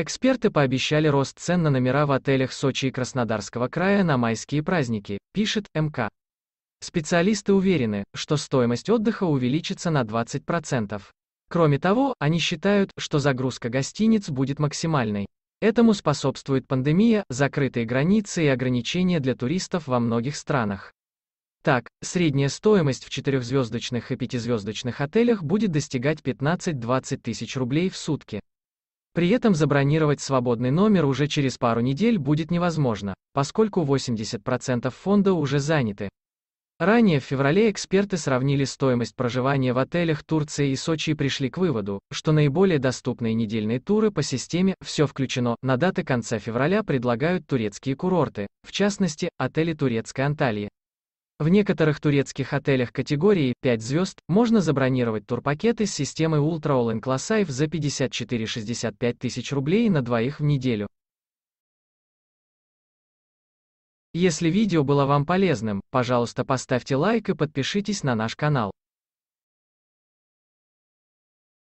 Эксперты пообещали рост цен на номера в отелях Сочи и Краснодарского края на майские праздники, пишет МК. Специалисты уверены, что стоимость отдыха увеличится на 20%. Кроме того, они считают, что загрузка гостиниц будет максимальной. Этому способствует пандемия, закрытые границы и ограничения для туристов во многих странах. Так, средняя стоимость в четырехзвездочных и пятизвездочных отелях будет достигать 15-20 тысяч рублей в сутки. При этом забронировать свободный номер уже через пару недель будет невозможно, поскольку 80% фонда уже заняты. Ранее в феврале эксперты сравнили стоимость проживания в отелях Турции и Сочи и пришли к выводу, что наиболее доступные недельные туры по системе «Все включено» на даты конца февраля предлагают турецкие курорты, в частности, отели турецкой Анталии. В некоторых турецких отелях категории 5 звезд можно забронировать турпакеты с системой Ultra All Inclusive за 54-65 тысяч рублей на двоих в неделю. Если видео было вам полезным, пожалуйста поставьте лайк и подпишитесь на наш канал.